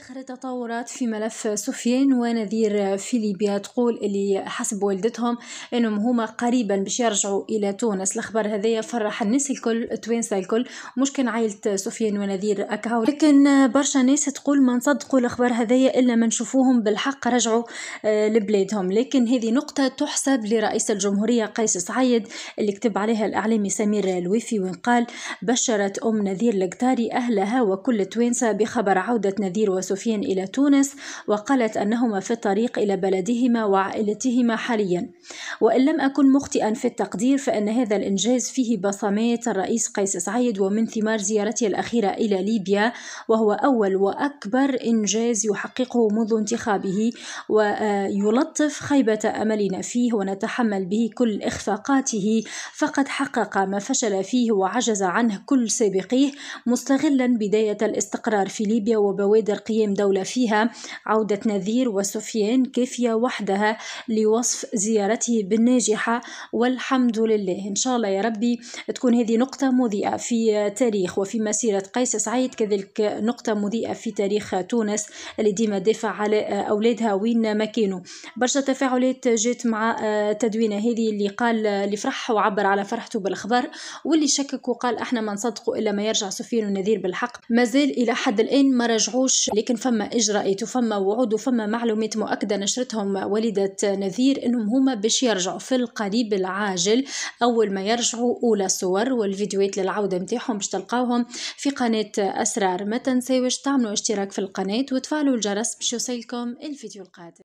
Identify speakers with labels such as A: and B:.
A: آخر التطورات في ملف سفيان ونذير في ليبيا تقول اللي حسب والدتهم انهم هما قريبا باش يرجعوا الى تونس الخبر هذايا فرح الناس الكل التوانسه الكل مش كان عائله سفيان ونذير اكاو لكن برشا ناس تقول ما نصدقوا الأخبار هذايا الا ما نشوفوهم بالحق رجعوا آه، لبلادهم لكن هذه نقطه تحسب لرئيس الجمهوريه قيس سعيد اللي كتب عليها الاعلامي سمير الويفي وين قال بشرت ام نذير القطاري اهلها وكل التوانسه بخبر عوده نذير وسفيان سفين إلى تونس وقالت أنهما في الطريق إلى بلدهما وعائلتهما حاليا وإن لم أكن مخطئا في التقدير فإن هذا الإنجاز فيه بصمات الرئيس قيس سعيد ومن ثمار زيارته الأخيرة إلى ليبيا وهو أول وأكبر إنجاز يحققه منذ انتخابه ويلطف خيبة أملنا فيه ونتحمل به كل إخفاقاته فقد حقق ما فشل فيه وعجز عنه كل سابقيه مستغلا بداية الاستقرار في ليبيا وبوادر قيام دولة فيها عودة نذير وسفيان كافية وحدها لوصف زيارته بالناجحة والحمد لله إن شاء الله يا ربي تكون هذه نقطة مضيئة في تاريخ وفي مسيرة قيس سعيد كذلك نقطة مضيئة في تاريخ تونس اللي ديما دافع على أولادها وين ما كانوا برشا تفاعلات جات مع تدوينة هذه اللي قال اللي فرح وعبر على فرحته بالخبر واللي شكك وقال احنا ما نصدقوا إلا ما يرجع سفيان ونذير بالحق مازال إلى حد الآن ما رجعوش ولكن فما اجراءات وفما وعود وفما معلومات مؤكده نشرتهم والده نذير انهم هما باش يرجعوا في القريب العاجل اول ما يرجعوا اولى الصور والفيديوهات للعوده نتاعهم باش تلقاوهم في قناه اسرار ما تنساوش تعملوا اشتراك في القناه وتفعلوا الجرس باش يوصلكم الفيديو القادم